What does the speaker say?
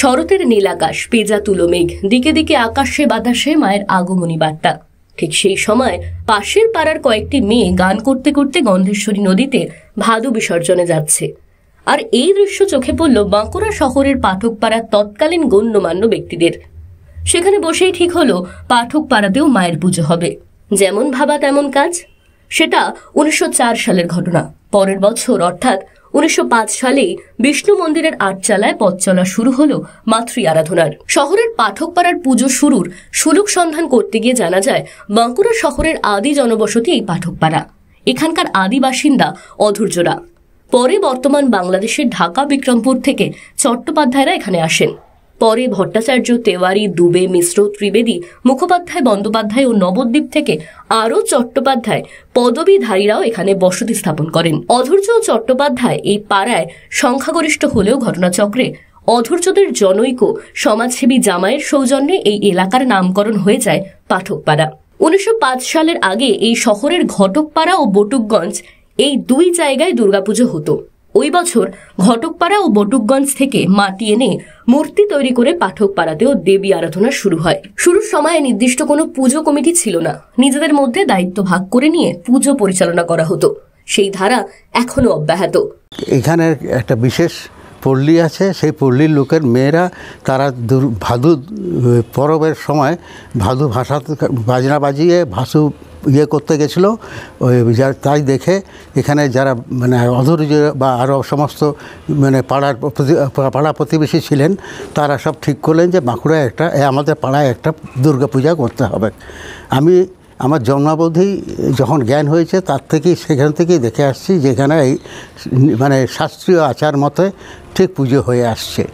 শরতের নীলাকাশ পেজা তুলো মেঘ দিকে দিকে আকাশে বাতাসে মায়ের আগমনী বার্তা ঠিক সেই সময় পাশের পাড়ার কয়েকটি মেয়ে গান করতে করতে গন্ধেশ্বরী নদীতে ভাদু বিসর্জনে যাচ্ছে আর এই দৃশ্য চোখে পড়ল বাঁকুড়া শহরের পাঠক পাড়ার তৎকালীন গণ্যমান্য ব্যক্তিদের সেখানে বসেই ঠিক হল পাঠক পাড়াতেও মায়ের পুজো হবে যেমন ভাবা তেমন কাজ সেটা উনিশশো সালের ঘটনা পরের বছর অর্থাৎ উনিশশো সালে বিষ্ণু মন্দিরের আটচালায় পথ চলা শুরু হল মাতৃ আরাধনার শহরের পাঠকপাড়ার পুজো শুরুর সুলুক সন্ধান করতে গিয়ে জানা যায় বাঁকুড়া শহরের আদি জনবসতি এই পাঠকপাড়া এখানকার আদি বাসিন্দা অধৈর্যরা পরে বর্তমান বাংলাদেশের ঢাকা বিক্রমপুর থেকে চট্টোপাধ্যায়রা এখানে আসেন পরে ভট্টাচার্য তেওয়ারি দুবে মিশ্র ত্রিবেদী মুখোপাধ্যায় বন্দ্যোপাধ্যায় ও নবদ্বীপ থেকে আরও চট্টোপাধ্যায় পদবীধারীরাও এখানে বসতি স্থাপন করেন অধৈর্য চট্টোপাধ্যায় এই পাড়ায় সংখ্যাগরিষ্ঠ হলেও ঘটনাচক্রে অধৈর্যদের জনৈক সমাজসেবী জামায়ের সৌজন্যে এই এলাকার নামকরণ হয়ে যায় পাঠকপাড়া উনিশশো সালের আগে এই শহরের ঘটকপাড়া ও বটুকগঞ্জ এই দুই জায়গায় দুর্গাপুজো হতো ওই বছর ঘটকপাড়া ও বটুকগঞ্জ থেকে মাটি এনে মূর্তি তৈরি করে পাঠক পাড়াতেও দেবী আরাধনা শুরু হয় শুরুর সময়ে নির্দিষ্ট কোনো পুজো কমিটি ছিল না নিজেদের মধ্যে দায়িত্ব ভাগ করে নিয়ে পুজো পরিচালনা করা হতো সেই ধারা এখনও অব্যাহত এখানে একটা বিশেষ পল্লী আছে সেই পল্লীর লোকের মেয়েরা তারা ভাদু পরবের সময় ভাদু ভাষা বাজনা বাজিয়ে ভাসু ইয়ে করতে গেছিলো ওই তাই দেখে এখানে যারা মানে অধৈর্য বা আরও সমস্ত মানে পাড়ার পাড়া প্রতিবেশী ছিলেন তারা সব ঠিক করলেন যে বাঁকুড়ায় একটা আমাদের পাড়ায় একটা দুর্গা পূজা করতে হবে আমি আমার জন্মাবধি যখন জ্ঞান হয়েছে তার থেকেই সেখান থেকেই দেখে আসছি যেখানে এই মানে শাস্ত্রীয় আচার মতে ঠিক পুজো হয়ে আসছে